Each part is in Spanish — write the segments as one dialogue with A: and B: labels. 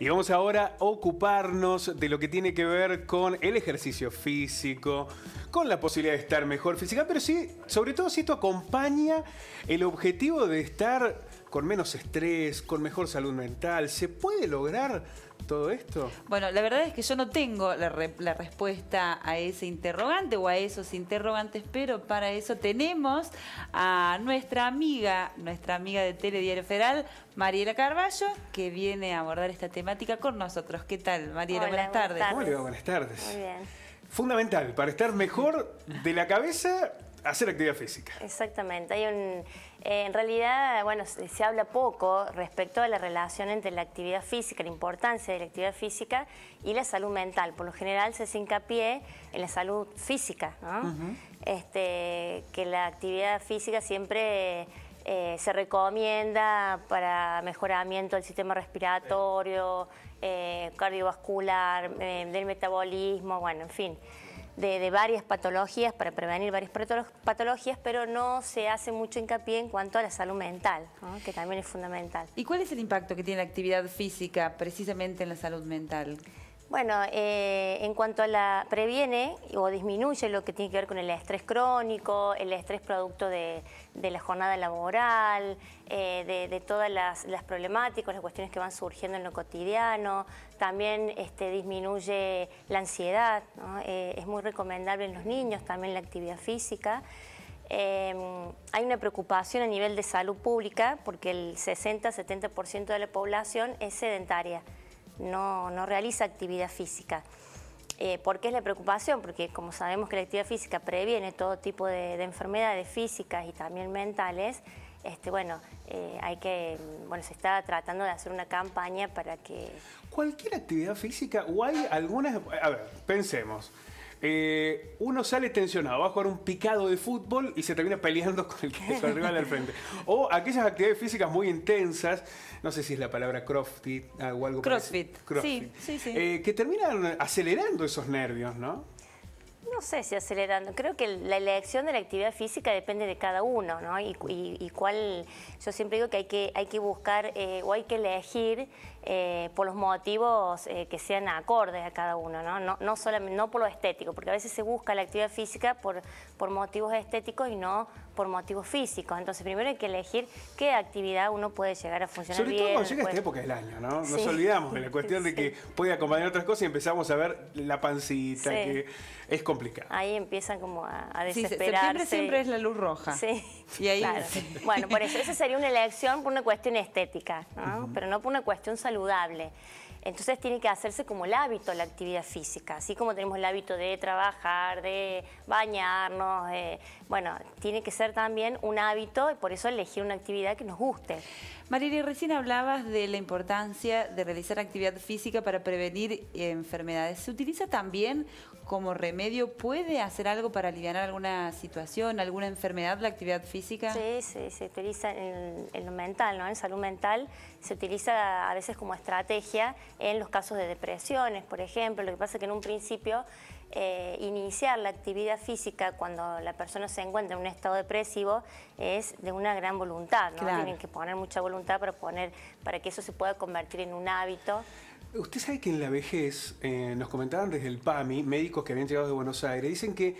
A: Y vamos ahora a ocuparnos de lo que tiene que ver con el ejercicio físico, con la posibilidad de estar mejor física, pero sí, sobre todo si esto acompaña el objetivo de estar con menos estrés, con mejor salud mental. ¿Se puede lograr todo esto?
B: Bueno, la verdad es que yo no tengo la, respuesta a ese interrogante o a esos interrogantes, pero para eso tenemos a nuestra amiga, nuestra amiga de Telediario Federal, Mariela Carballo, que viene a abordar esta temática con nosotros. ¿Qué tal, Mariela? buenas, tardes. tardes.
A: buenas tardes. Muy bien. Fundamental, para estar mejor de la cabeza hacer actividad física.
C: Exactamente. Hay un, eh, en realidad, bueno, se, habla poco respecto a la relación entre la actividad física, la importancia de la actividad física y la salud mental. Por lo general se hace hincapié en la salud física, ¿no? este, que la actividad física siempre... Eh, se recomienda para mejoramiento del sistema respiratorio, eh, cardiovascular, del metabolismo, bueno, en fin de, varias patologías, para prevenir varias patologías, pero no se hace mucho hincapié en cuanto a la salud mental, que también es fundamental. ¿Y cuál es el impacto que tiene la actividad física
B: precisamente en la salud mental?
C: Bueno, eh, en cuanto a la previene o disminuye lo que tiene que ver con el estrés crónico, el estrés producto de, la jornada laboral, eh, de, todas las, problemáticas, las cuestiones que van surgiendo en lo cotidiano, también este, disminuye la ansiedad, eh, es muy recomendable en los niños también la actividad física. Em, hay una preocupación a nivel de salud pública porque el 60-70% de la población es sedentaria no, no realiza actividad física. porque eh, ¿Por qué es la preocupación? Porque como sabemos que la actividad física previene todo tipo de, enfermedades físicas y también mentales, este, bueno, eh, hay que, bueno, se está tratando de hacer una campaña para
A: que... Cualquier actividad física, o hay algunas, a ver, pensemos, eh, uno sale tensionado, va a jugar un picado de fútbol y se termina peleando con el que es el rival al frente. O aquellas actividades físicas muy intensas, no sé si es la palabra crossfit o algo crossfit. crossfit. Sí, sí, sí. Eh, que terminan acelerando esos nervios, ¿no?
C: No sé si acelerando. Creo que la elección de la actividad física depende de cada uno, ¿no? Y, cuál. Yo siempre digo que hay que, hay que buscar eh, o hay que elegir eh, por los motivos eh, que sean acordes a cada uno, ¿no? no por lo estético, porque a veces se busca la actividad física por, por motivos estéticos y no por motivos físicos. Entonces, primero hay que elegir qué actividad uno puede llegar a funcionar bien. Sobre todo cuando llega esta pues.
A: época del año, Nos olvidamos de la cuestión de que puede acompañar otras cosas y empezamos a ver la pancita, que es complicado.
C: Ahí empiezan como a, a desesperarse. septiembre siempre es
A: la luz roja. Sí.
C: Bueno, por eso, esa sería una elección por una cuestión estética, ¿no? Pero no por una cuestión sanitaria saludable. Entonces tiene que hacerse como el hábito la actividad física, así como tenemos el hábito de trabajar, de bañarnos, bueno, tiene que ser también un hábito y por eso elegir una actividad que nos guste. Mariria, recién hablabas de
B: la importancia de realizar actividad física para prevenir enfermedades. ¿Se utiliza también como remedio,
C: ¿puede hacer algo para aliviar alguna situación, alguna enfermedad, la actividad física? Sí, se utiliza en, lo mental, ¿no? En salud mental se utiliza a veces como estrategia en los casos de depresiones, por ejemplo. Lo que pasa es que en un principio eh, iniciar la actividad física cuando la persona se encuentra en un estado depresivo es de una gran voluntad, ¿no? Tienen que poner mucha voluntad para, poner, para que eso se pueda convertir en un hábito.
A: Usted sabe que en la vejez, eh, nos comentaban desde el PAMI, médicos que habían llegado de Buenos Aires, dicen que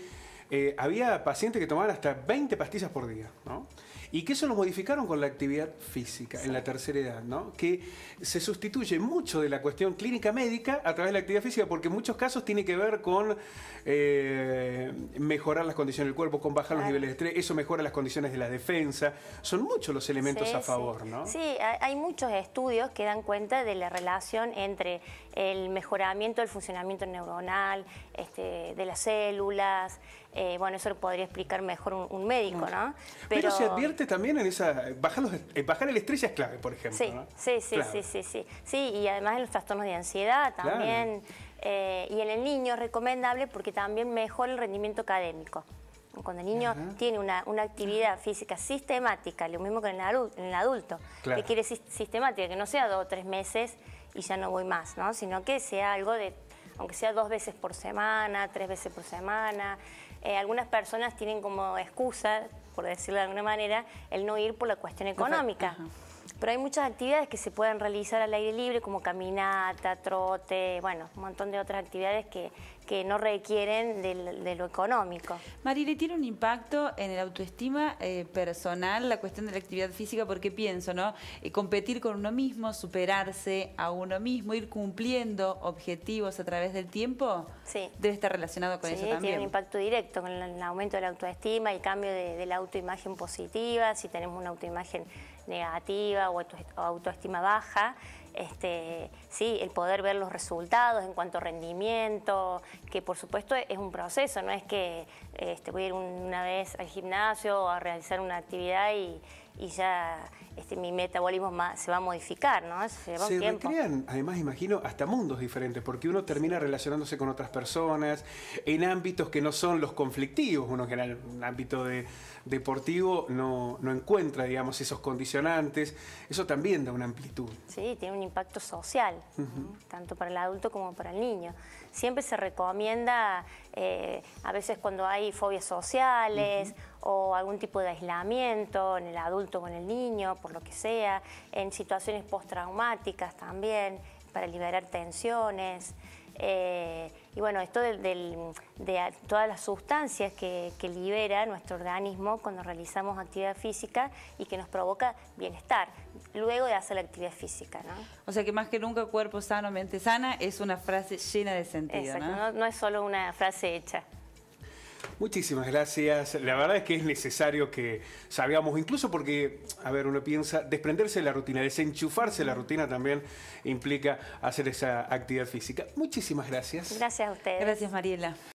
A: eh, había pacientes que tomaban hasta 20 pastillas por día, ¿no? y que eso lo modificaron con la actividad física en la tercera edad, ¿no? que se sustituye mucho de la cuestión clínica médica a través de la actividad física, porque en muchos casos tiene que ver con eh, mejorar las condiciones del cuerpo, con bajar los niveles de estrés, eso mejora las condiciones de la defensa, son muchos los elementos a favor. ¿no? sí,
C: hay muchos estudios que dan cuenta de la relación entre el mejoramiento del funcionamiento neuronal, este, de las células, eh, bueno, eso lo podría explicar mejor un, médico, ¿no? Pero se advierte
A: también en esa... Bajar, los, bajar el estrés es clave, por ejemplo. Sí, sí, sí, sí,
C: sí, sí, y además en los trastornos de ansiedad también. Eh, y en el niño es recomendable porque también mejora el rendimiento académico. Cuando el niño tiene una, actividad física sistemática, lo mismo que en el, adulto, que quiere sistemática, que no sea dos o tres meses y ya no voy más, ¿no? sino que sea algo de, aunque sea dos veces por semana, tres veces por semana. Eh, algunas personas tienen como excusa por decirlo de alguna manera, el no ir por la cuestión económica. pero hay muchas actividades que se pueden realizar al aire libre, como caminata, trote, bueno, un montón de otras actividades que, que no requieren de, lo económico.
B: Marile, tiene un impacto en el autoestima eh, personal la cuestión de la actividad física, porque pienso, ¿no? Eh, competir con uno mismo, superarse a uno mismo, ir cumpliendo objetivos a través del tiempo, sí. debe estar relacionado con eso también. tiene un impacto
C: directo con el, aumento de la autoestima, el cambio de, de la autoimagen positiva, si tenemos una autoimagen negativa o autoestima baja, este, sí, el poder ver los resultados en cuanto a rendimiento, que por supuesto es un proceso, no es que este, voy ir una vez al gimnasio a realizar una actividad y, y ya este, mi metabolismo se va a modificar, ¿no? Se, va
A: además, imagino, hasta mundos diferentes, porque uno termina relacionándose con otras personas en ámbitos que no son los conflictivos. Uno que en el ámbito de, deportivo no, encuentra, digamos, esos condicionantes. Eso también da una amplitud.
C: Sí, tiene un impacto social, tanto para el adulto como para el niño. Siempre se recomienda, eh, a veces cuando hay fobias sociales o algún tipo de aislamiento en el adulto o en el niño, por lo que sea, en situaciones postraumáticas también, para liberar tensiones. Eh, y bueno, esto de, todas las sustancias que, libera nuestro organismo cuando realizamos actividad física y que nos provoca bienestar luego de hacer la actividad física.
B: O sea que más que nunca cuerpo sano, mente sana es una frase llena de sentido. No,
C: no es solo una frase hecha.
A: Muchísimas gracias. La verdad es que es necesario que sabíamos, incluso porque, a ver, uno piensa, desprenderse de la rutina, desenchufarse de la rutina también implica hacer esa actividad física. Muchísimas gracias.
B: Gracias a ustedes. Gracias, Mariela.